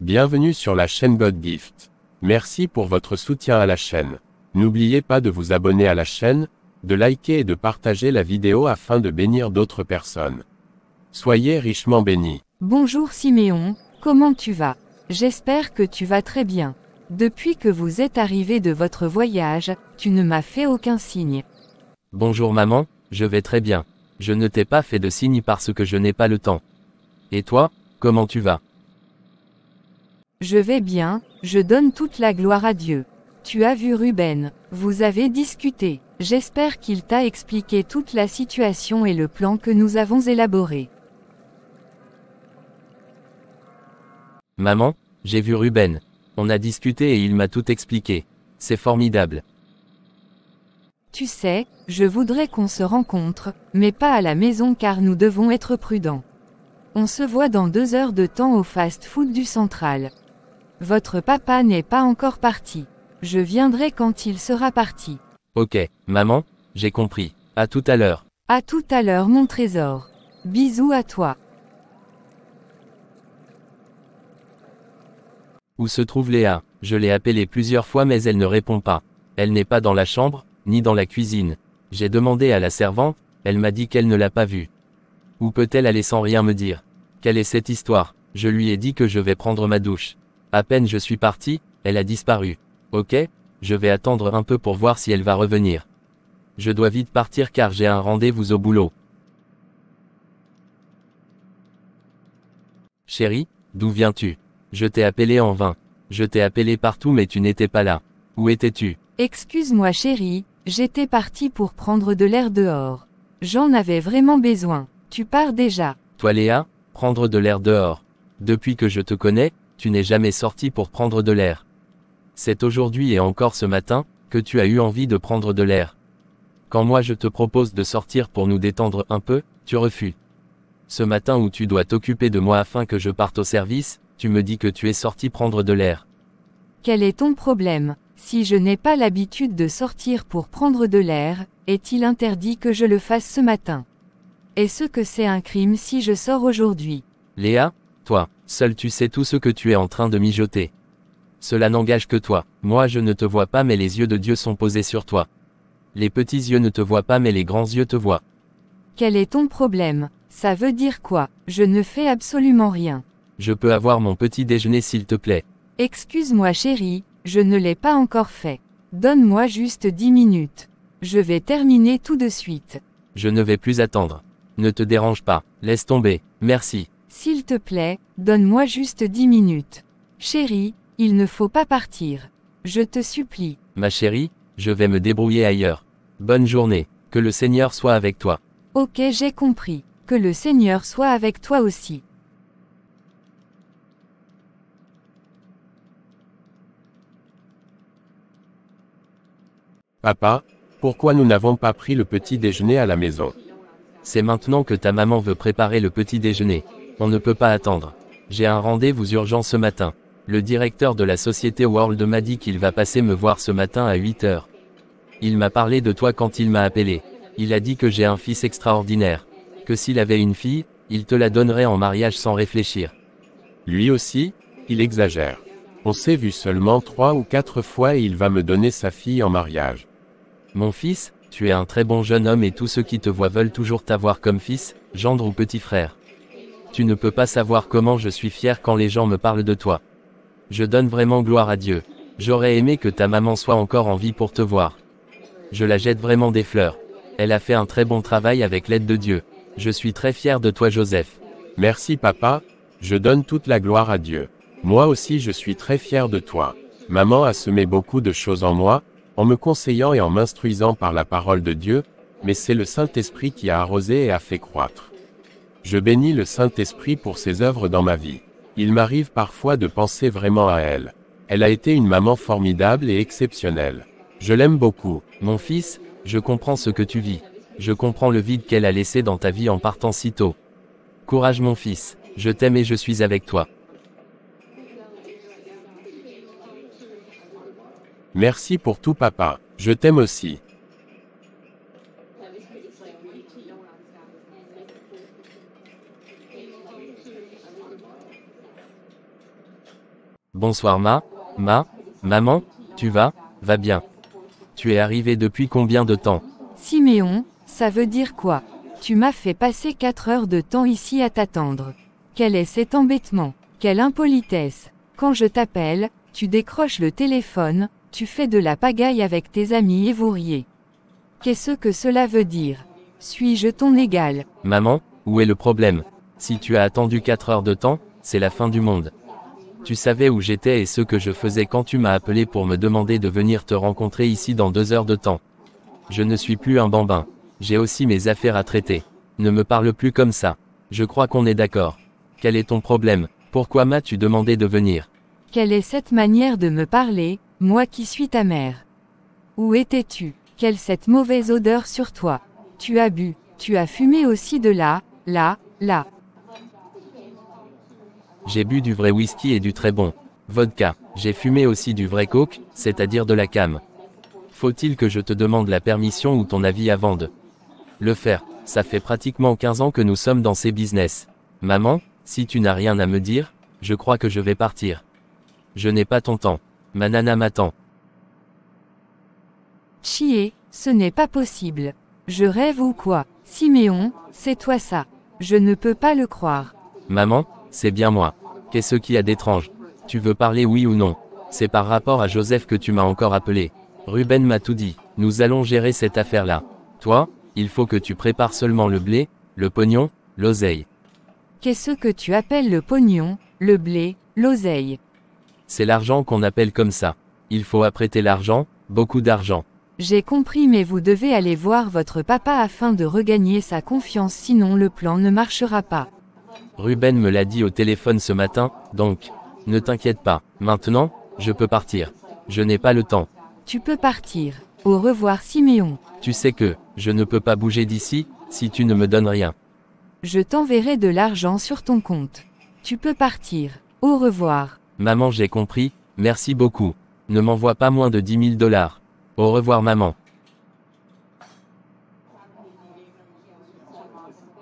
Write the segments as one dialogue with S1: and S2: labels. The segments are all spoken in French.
S1: Bienvenue sur la chaîne God Gift. Merci pour votre soutien à la chaîne. N'oubliez pas de vous abonner à la chaîne, de liker et de partager la vidéo afin de bénir d'autres personnes. Soyez richement bénis.
S2: Bonjour Siméon, comment tu vas J'espère que tu vas très bien. Depuis que vous êtes arrivé de votre voyage, tu ne m'as fait aucun signe.
S3: Bonjour maman, je vais très bien. Je ne t'ai pas fait de signe parce que je n'ai pas le temps. Et toi, comment tu vas
S2: je vais bien, je donne toute la gloire à Dieu. Tu as vu Ruben, vous avez discuté. J'espère qu'il t'a expliqué toute la situation et le plan que nous avons élaboré.
S3: Maman, j'ai vu Ruben. On a discuté et il m'a tout expliqué. C'est formidable.
S2: Tu sais, je voudrais qu'on se rencontre, mais pas à la maison car nous devons être prudents. On se voit dans deux heures de temps au fast-food du central. Votre papa n'est pas encore parti. Je viendrai quand il sera parti.
S3: Ok, maman, j'ai compris. À tout à l'heure.
S2: À tout à l'heure, mon trésor. Bisous à toi.
S3: Où se trouve Léa Je l'ai appelée plusieurs fois mais elle ne répond pas. Elle n'est pas dans la chambre, ni dans la cuisine. J'ai demandé à la servante, elle m'a dit qu'elle ne l'a pas vue. Où peut-elle aller sans rien me dire Quelle est cette histoire Je lui ai dit que je vais prendre ma douche. À peine je suis parti, elle a disparu. Ok, je vais attendre un peu pour voir si elle va revenir. Je dois vite partir car j'ai un rendez-vous au boulot. Chérie, d'où viens-tu Je t'ai appelé en vain. Je t'ai appelé partout mais tu n'étais pas là. Où étais-tu
S2: Excuse-moi chérie, j'étais parti pour prendre de l'air dehors. J'en avais vraiment besoin. Tu pars déjà.
S3: Toi Léa, prendre de l'air dehors. Depuis que je te connais, tu n'es jamais sorti pour prendre de l'air. C'est aujourd'hui et encore ce matin, que tu as eu envie de prendre de l'air. Quand moi je te propose de sortir pour nous détendre un peu, tu refuses. Ce matin où tu dois t'occuper de moi afin que je parte au service, tu me dis que tu es sorti prendre de l'air.
S2: Quel est ton problème Si je n'ai pas l'habitude de sortir pour prendre de l'air, est-il interdit que je le fasse ce matin Est-ce que c'est un crime si je sors aujourd'hui
S3: Léa, toi. Seul tu sais tout ce que tu es en train de mijoter. Cela n'engage que toi. Moi je ne te vois pas mais les yeux de Dieu sont posés sur toi. Les petits yeux ne te voient pas mais les grands yeux te voient.
S2: Quel est ton problème Ça veut dire quoi Je ne fais absolument rien.
S3: Je peux avoir mon petit déjeuner s'il te plaît.
S2: Excuse-moi chérie, je ne l'ai pas encore fait. Donne-moi juste 10 minutes. Je vais terminer tout de suite.
S3: Je ne vais plus attendre. Ne te dérange pas. Laisse tomber. Merci.
S2: S'il te plaît, donne-moi juste dix minutes. Chérie, il ne faut pas partir. Je te supplie.
S3: Ma chérie, je vais me débrouiller ailleurs. Bonne journée. Que le Seigneur soit avec toi.
S2: Ok, j'ai compris. Que le Seigneur soit avec toi aussi.
S1: Papa, pourquoi nous n'avons pas pris le petit déjeuner à la maison C'est maintenant que
S3: ta maman veut préparer le petit déjeuner. On ne peut pas attendre. J'ai un rendez-vous urgent ce matin. Le directeur de la société World m'a dit qu'il va passer me voir ce matin à 8 heures. Il m'a parlé de toi quand il m'a appelé. Il a dit que j'ai un fils extraordinaire. Que
S1: s'il avait une fille, il te la donnerait en mariage sans réfléchir. Lui aussi, il exagère. On s'est vu seulement trois ou quatre fois et il va me donner sa fille en mariage. Mon fils, tu es un très bon jeune homme et tous ceux qui te voient veulent toujours t'avoir comme fils,
S3: gendre ou petit frère. Tu ne peux pas savoir comment je suis fier quand les gens me parlent de toi. Je donne vraiment gloire à Dieu. J'aurais aimé que ta maman soit encore en vie pour te voir. Je la jette vraiment des fleurs. Elle a fait un très bon travail avec l'aide de Dieu. Je suis
S1: très fier de toi Joseph. Merci papa, je donne toute la gloire à Dieu. Moi aussi je suis très fier de toi. Maman a semé beaucoup de choses en moi, en me conseillant et en m'instruisant par la parole de Dieu, mais c'est le Saint-Esprit qui a arrosé et a fait croître. Je bénis le Saint-Esprit pour ses œuvres dans ma vie. Il m'arrive parfois de penser vraiment à elle. Elle a été une maman formidable et exceptionnelle. Je l'aime beaucoup. Mon fils, je comprends ce que tu vis. Je comprends le vide qu'elle a laissé dans ta vie en partant si tôt. Courage mon fils, je t'aime et je suis avec toi. Merci pour tout papa. Je t'aime aussi.
S3: Bonsoir ma, ma, maman, tu vas, va bien. Tu es arrivé depuis combien de temps
S2: Siméon, ça veut dire quoi Tu m'as fait passer 4 heures de temps ici à t'attendre. Quel est cet embêtement Quelle impolitesse Quand je t'appelle, tu décroches le téléphone, tu fais de la pagaille avec tes amis et vous riez. Qu'est-ce que cela veut dire Suis-je ton égal
S3: Maman, où est le problème Si tu as attendu 4 heures de temps, c'est la fin du monde. Tu savais où j'étais et ce que je faisais quand tu m'as appelé pour me demander de venir te rencontrer ici dans deux heures de temps. Je ne suis plus un bambin. J'ai aussi mes affaires à traiter. Ne me parle plus comme ça. Je crois qu'on est d'accord. Quel est ton problème Pourquoi m'as-tu demandé de venir
S2: Quelle est cette manière de me parler, moi qui suis ta mère Où étais-tu Quelle cette mauvaise odeur sur toi Tu as bu, tu as fumé aussi de là, là, là.
S3: J'ai bu du vrai whisky et du très bon. Vodka. J'ai fumé aussi du vrai coke, c'est-à-dire de la cam. Faut-il que je te demande la permission ou ton avis avant de le faire Ça fait pratiquement 15 ans que nous sommes dans ces business. Maman, si tu n'as rien à me dire, je crois que je vais partir. Je n'ai pas ton temps. Ma nana m'attend.
S2: Chier, ce n'est pas possible. Je rêve ou quoi Siméon, c'est toi ça. Je ne peux pas le croire.
S3: Maman, c'est bien moi. Qu'est-ce qui a d'étrange Tu veux parler oui ou non C'est par rapport à Joseph que tu m'as encore appelé. Ruben m'a tout dit. Nous allons gérer cette affaire-là. Toi, il faut que tu prépares seulement le blé, le pognon, l'oseille.
S2: Qu'est-ce que tu appelles le pognon, le blé, l'oseille
S3: C'est l'argent qu'on appelle comme ça. Il faut apprêter l'argent, beaucoup d'argent.
S2: J'ai compris mais vous devez aller voir votre papa afin de regagner sa confiance sinon le plan ne marchera pas.
S3: Ruben me l'a dit au téléphone ce matin, donc, ne t'inquiète pas, maintenant, je peux partir. Je n'ai pas le temps.
S2: Tu peux partir. Au revoir Siméon.
S3: Tu sais que, je ne peux pas bouger d'ici, si tu ne me donnes rien.
S2: Je t'enverrai de l'argent sur ton compte. Tu peux partir. Au revoir.
S3: Maman, j'ai compris, merci beaucoup. Ne m'envoie pas moins de 10 000 dollars. Au revoir maman.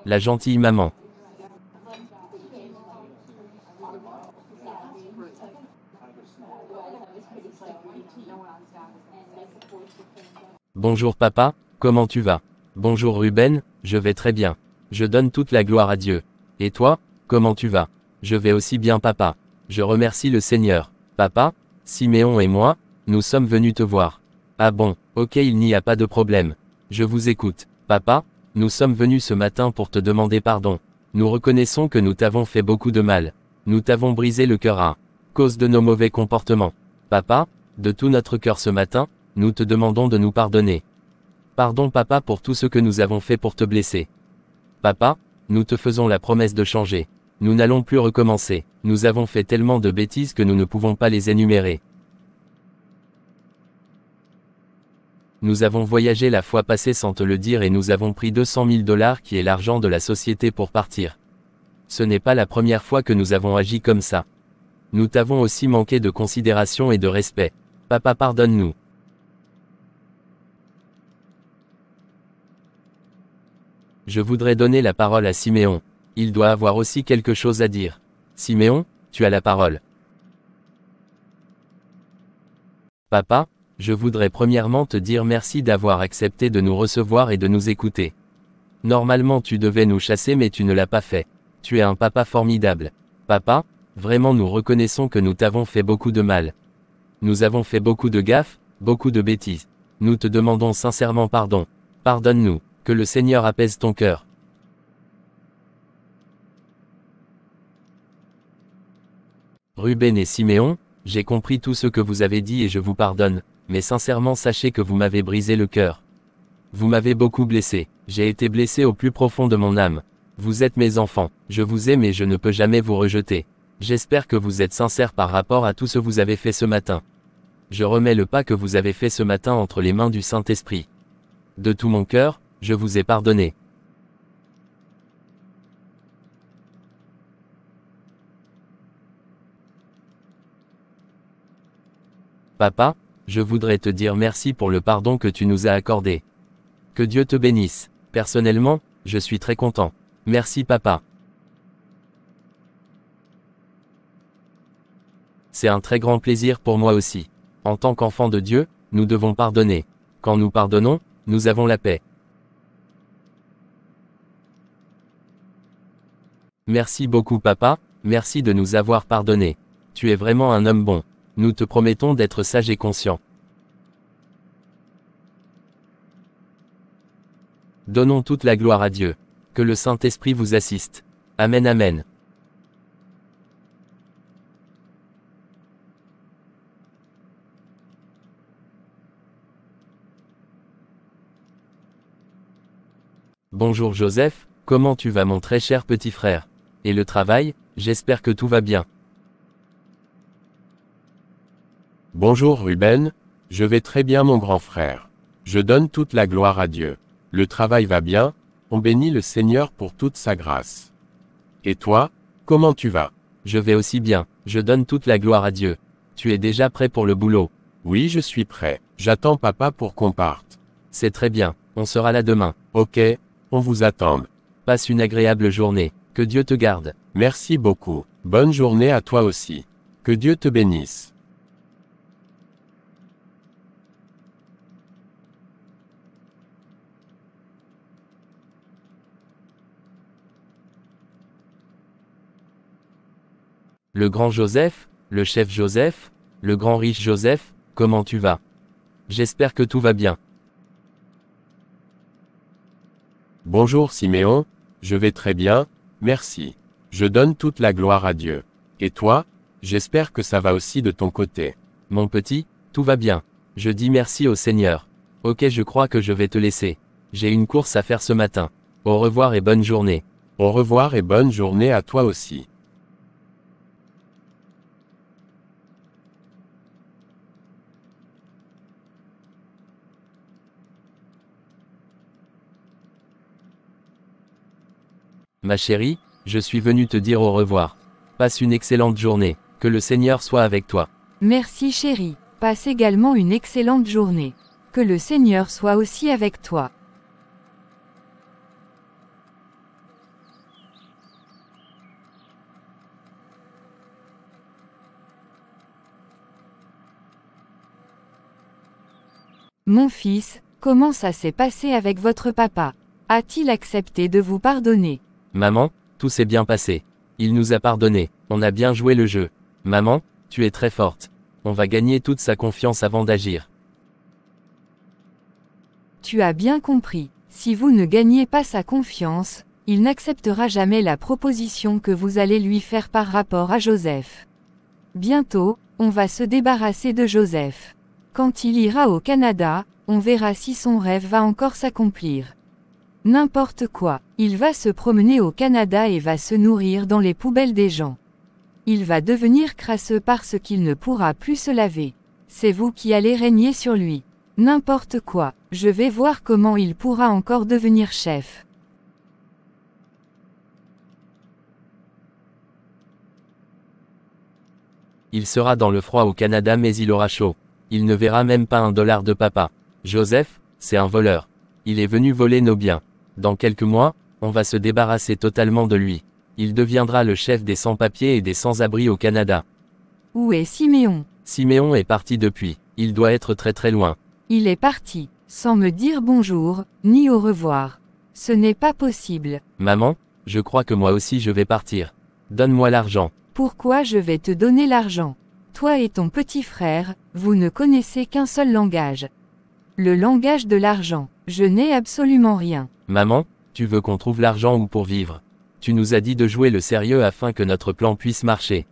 S3: La gentille maman. Bonjour papa, comment tu vas Bonjour Ruben, je vais très bien. Je donne toute la gloire à Dieu. Et toi, comment tu vas Je vais aussi bien papa. Je remercie le Seigneur. Papa, Siméon et moi, nous sommes venus te voir. Ah bon, ok il n'y a pas de problème. Je vous écoute. Papa, nous sommes venus ce matin pour te demander pardon. Nous reconnaissons que nous t'avons fait beaucoup de mal. Nous t'avons brisé le cœur à cause de nos mauvais comportements. Papa, de tout notre cœur ce matin, nous te demandons de nous pardonner. Pardon papa pour tout ce que nous avons fait pour te blesser. Papa, nous te faisons la promesse de changer. Nous n'allons plus recommencer. Nous avons fait tellement de bêtises que nous ne pouvons pas les énumérer. Nous avons voyagé la fois passée sans te le dire et nous avons pris 200 000 dollars qui est l'argent de la société pour partir. Ce n'est pas la première fois que nous avons agi comme ça. Nous t'avons aussi manqué de considération et de respect. Papa pardonne-nous. Je voudrais donner la parole à Siméon. Il doit avoir aussi quelque chose à dire. Siméon, tu as la parole. Papa, je voudrais premièrement te dire merci d'avoir accepté de nous recevoir et de nous écouter. Normalement tu devais nous chasser mais tu ne l'as pas fait. Tu es un papa formidable. Papa, vraiment nous reconnaissons que nous t'avons fait beaucoup de mal. Nous avons fait beaucoup de gaffes, beaucoup de bêtises. Nous te demandons sincèrement pardon. Pardonne-nous que le Seigneur apaise ton cœur. Ruben et Siméon, j'ai compris tout ce que vous avez dit et je vous pardonne, mais sincèrement sachez que vous m'avez brisé le cœur. Vous m'avez beaucoup blessé, j'ai été blessé au plus profond de mon âme. Vous êtes mes enfants, je vous aime et je ne peux jamais vous rejeter. J'espère que vous êtes sincères par rapport à tout ce que vous avez fait ce matin. Je remets le pas que vous avez fait ce matin entre les mains du Saint-Esprit. De tout mon cœur, je vous ai pardonné. Papa, je voudrais te dire merci pour le pardon que tu nous as accordé. Que Dieu te bénisse. Personnellement, je suis très content. Merci papa. C'est un très grand plaisir pour moi aussi. En tant qu'enfant de Dieu, nous devons pardonner. Quand nous pardonnons, nous avons la paix. Merci beaucoup papa, merci de nous avoir pardonné. Tu es vraiment un homme bon. Nous te promettons d'être sage et conscient. Donnons toute la gloire à Dieu. Que le Saint-Esprit vous assiste. Amen, amen. Bonjour Joseph, comment tu vas mon très cher petit frère et le travail, j'espère que tout va bien.
S1: Bonjour Ruben, je vais très bien mon grand frère. Je donne toute la gloire à Dieu. Le travail va bien, on bénit le Seigneur pour toute sa grâce. Et toi, comment tu vas Je vais aussi bien, je donne toute la gloire à Dieu. Tu es déjà prêt pour le boulot Oui, je suis prêt. J'attends papa pour qu'on parte. C'est très bien, on sera là demain. Ok, on vous attend. Passe une agréable journée. Que Dieu te garde. Merci beaucoup. Bonne journée à toi aussi. Que Dieu te bénisse.
S3: Le grand Joseph, le chef Joseph, le grand riche Joseph, comment tu vas J'espère que tout va bien.
S1: Bonjour Siméon, je vais très bien, Merci. Je donne toute la gloire à Dieu. Et toi, j'espère que ça va aussi de ton côté. Mon petit, tout va bien. Je dis merci au Seigneur.
S3: Ok, je crois que je vais te laisser. J'ai une course à faire ce matin. Au revoir et bonne journée.
S1: Au revoir et bonne journée à toi aussi.
S3: Ma chérie, je suis venu te dire au revoir. Passe une excellente journée. Que le Seigneur soit
S2: avec toi. Merci chérie. Passe également une excellente journée. Que le Seigneur soit aussi avec toi. Mon fils, comment ça s'est passé avec votre papa A-t-il accepté de vous pardonner
S3: Maman, tout s'est bien passé. Il nous a pardonné. On a bien joué le jeu. Maman, tu es très forte. On va gagner toute sa confiance avant d'agir.
S2: Tu as bien compris. Si vous ne gagnez pas sa confiance, il n'acceptera jamais la proposition que vous allez lui faire par rapport à Joseph. Bientôt, on va se débarrasser de Joseph. Quand il ira au Canada, on verra si son rêve va encore s'accomplir. N'importe quoi. Il va se promener au Canada et va se nourrir dans les poubelles des gens. Il va devenir crasseux parce qu'il ne pourra plus se laver. C'est vous qui allez régner sur lui. N'importe quoi. Je vais voir comment il pourra encore devenir chef.
S3: Il sera dans le froid au Canada mais il aura chaud. Il ne verra même pas un dollar de papa. Joseph, c'est un voleur. Il est venu voler nos biens. Dans quelques mois, on va se débarrasser totalement de lui. Il deviendra le chef des sans-papiers et des sans abris au Canada.
S2: Où est Siméon
S3: Siméon est parti depuis. Il doit être très très loin.
S2: Il est parti, sans me dire bonjour, ni au revoir. Ce n'est pas possible.
S3: Maman, je crois que moi aussi je vais partir. Donne-moi l'argent.
S2: Pourquoi je vais te donner l'argent Toi et ton petit frère, vous ne connaissez qu'un seul langage. Le langage de l'argent. Je n'ai absolument rien.
S3: Maman, tu veux qu'on trouve l'argent ou pour vivre Tu nous as dit de jouer le sérieux afin que notre plan puisse marcher.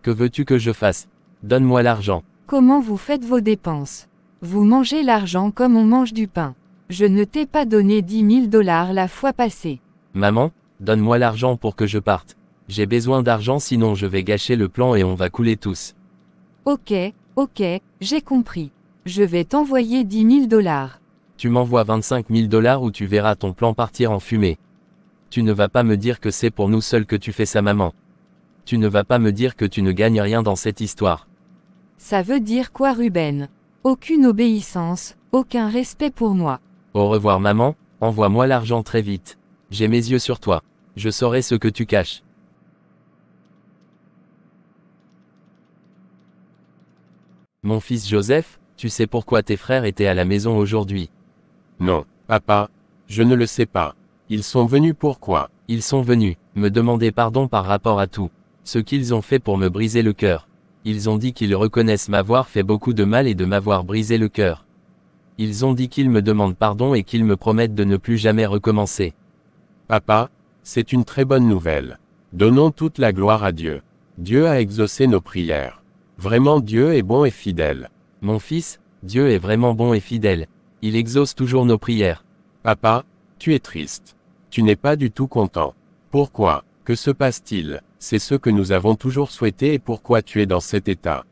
S3: Que veux-tu que je fasse Donne-moi l'argent.
S2: Comment vous faites vos dépenses Vous mangez l'argent comme on mange du pain. Je ne t'ai pas donné 10 000 dollars la fois passée.
S3: Maman, donne-moi l'argent pour que je parte. J'ai besoin d'argent sinon je vais gâcher le plan et on va couler tous.
S2: Ok, ok, j'ai compris. Je vais t'envoyer 10 000 dollars.
S3: Tu m'envoies 25 000 dollars ou tu verras ton plan partir en fumée. Tu ne vas pas me dire que c'est pour nous seuls que tu fais ça maman. Tu ne vas pas me dire que tu ne gagnes rien dans cette histoire.
S2: Ça veut dire quoi Ruben Aucune obéissance, aucun respect pour moi.
S3: Au revoir maman, envoie-moi l'argent très vite. J'ai mes yeux sur toi. Je saurai ce que tu caches.
S1: Mon fils Joseph, tu sais pourquoi tes frères étaient à la maison aujourd'hui. Non, papa, je ne le sais pas. Ils sont venus pourquoi Ils sont venus me demander pardon par rapport à tout ce qu'ils ont fait pour me briser le cœur. Ils
S3: ont dit qu'ils reconnaissent m'avoir fait beaucoup de mal et de m'avoir brisé le cœur. Ils ont dit qu'ils
S1: me demandent pardon et qu'ils me promettent de ne plus jamais recommencer. Papa, c'est une très bonne nouvelle. Donnons toute la gloire à Dieu. Dieu a exaucé nos prières. Vraiment Dieu est bon et fidèle. Mon fils, Dieu est vraiment bon et fidèle il exauce toujours nos prières. Papa, tu es triste. Tu n'es pas du tout content. Pourquoi Que se passe-t-il C'est ce que nous avons toujours souhaité et pourquoi tu es dans cet état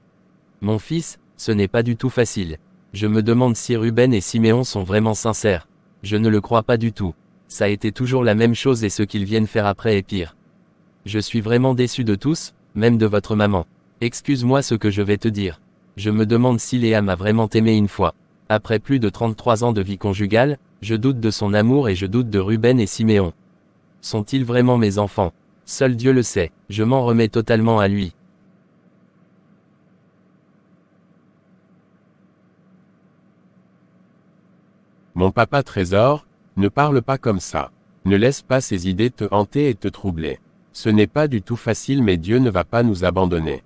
S1: Mon fils, ce n'est pas du tout facile. Je me demande si Ruben et Siméon
S3: sont vraiment sincères. Je ne le crois pas du tout. Ça a été toujours la même chose et ce qu'ils viennent faire après est pire. Je suis vraiment déçu de tous, même de votre maman. Excuse-moi ce que je vais te dire. Je me demande si Léa m'a vraiment aimé une fois. Après plus de 33 ans de vie conjugale, je doute de son amour et je doute de Ruben et Siméon. Sont-ils vraiment mes enfants Seul Dieu le sait, je m'en remets totalement à lui.
S1: Mon papa trésor, ne parle pas comme ça. Ne laisse pas ces idées te hanter et te troubler. Ce n'est pas du tout facile mais Dieu ne va pas nous abandonner.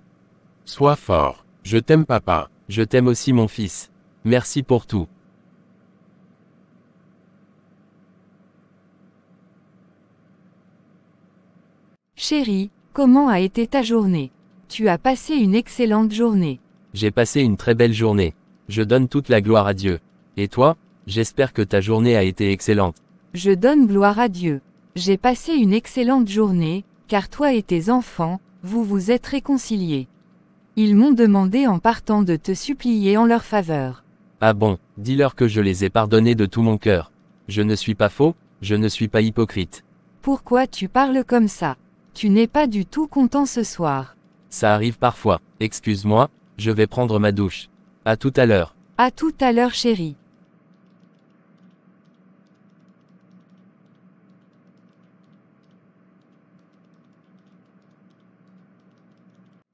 S1: Sois fort. Je t'aime papa. Je t'aime aussi mon fils. Merci pour tout.
S2: Chérie, comment a été ta journée Tu as passé une excellente journée.
S3: J'ai passé une très belle journée. Je donne toute la gloire à Dieu. Et toi J'espère que ta journée a été excellente.
S2: Je donne gloire à Dieu. J'ai passé une excellente journée, car toi et tes enfants, vous vous êtes réconciliés. Ils m'ont demandé en partant de te supplier en leur faveur.
S3: Ah bon, dis-leur que je les ai pardonnés de tout mon cœur. Je ne suis pas faux, je ne suis pas hypocrite.
S2: Pourquoi tu parles comme ça Tu n'es pas du tout content ce soir.
S3: Ça arrive parfois. Excuse-moi, je vais prendre ma douche. À tout à l'heure.
S2: À tout à l'heure, chérie.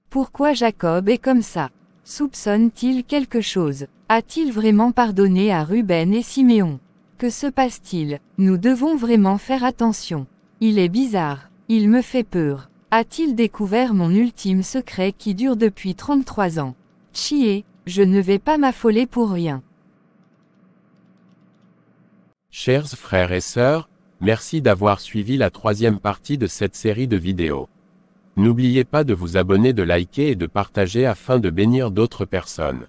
S2: Pourquoi Jacob est comme ça Soupçonne-t-il quelque chose A-t-il vraiment pardonné à Ruben et Siméon Que se passe-t-il Nous devons vraiment faire attention. Il est bizarre. Il me fait peur. A-t-il découvert mon ultime secret qui dure depuis 33 ans Chier, je ne vais pas m'affoler pour rien.
S1: Chers frères et sœurs, merci d'avoir suivi la troisième partie de cette série de vidéos. N'oubliez pas de vous abonner, de liker et de partager afin de bénir d'autres personnes.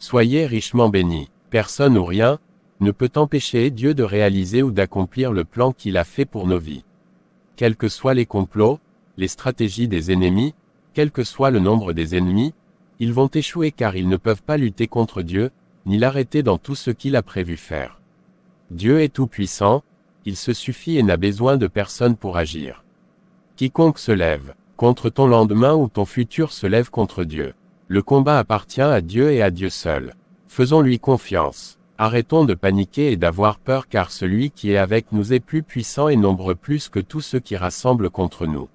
S1: Soyez richement bénis. Personne ou rien ne peut empêcher Dieu de réaliser ou d'accomplir le plan qu'il a fait pour nos vies. Quels que soient les complots, les stratégies des ennemis, quel que soit le nombre des ennemis, ils vont échouer car ils ne peuvent pas lutter contre Dieu, ni l'arrêter dans tout ce qu'il a prévu faire. Dieu est tout-puissant, il se suffit et n'a besoin de personne pour agir. Quiconque se lève, contre ton lendemain ou ton futur se lève contre Dieu. Le combat appartient à Dieu et à Dieu seul. Faisons-lui confiance. Arrêtons de paniquer et d'avoir peur car celui qui est avec nous est plus puissant et nombreux plus que tous ceux qui rassemblent contre nous.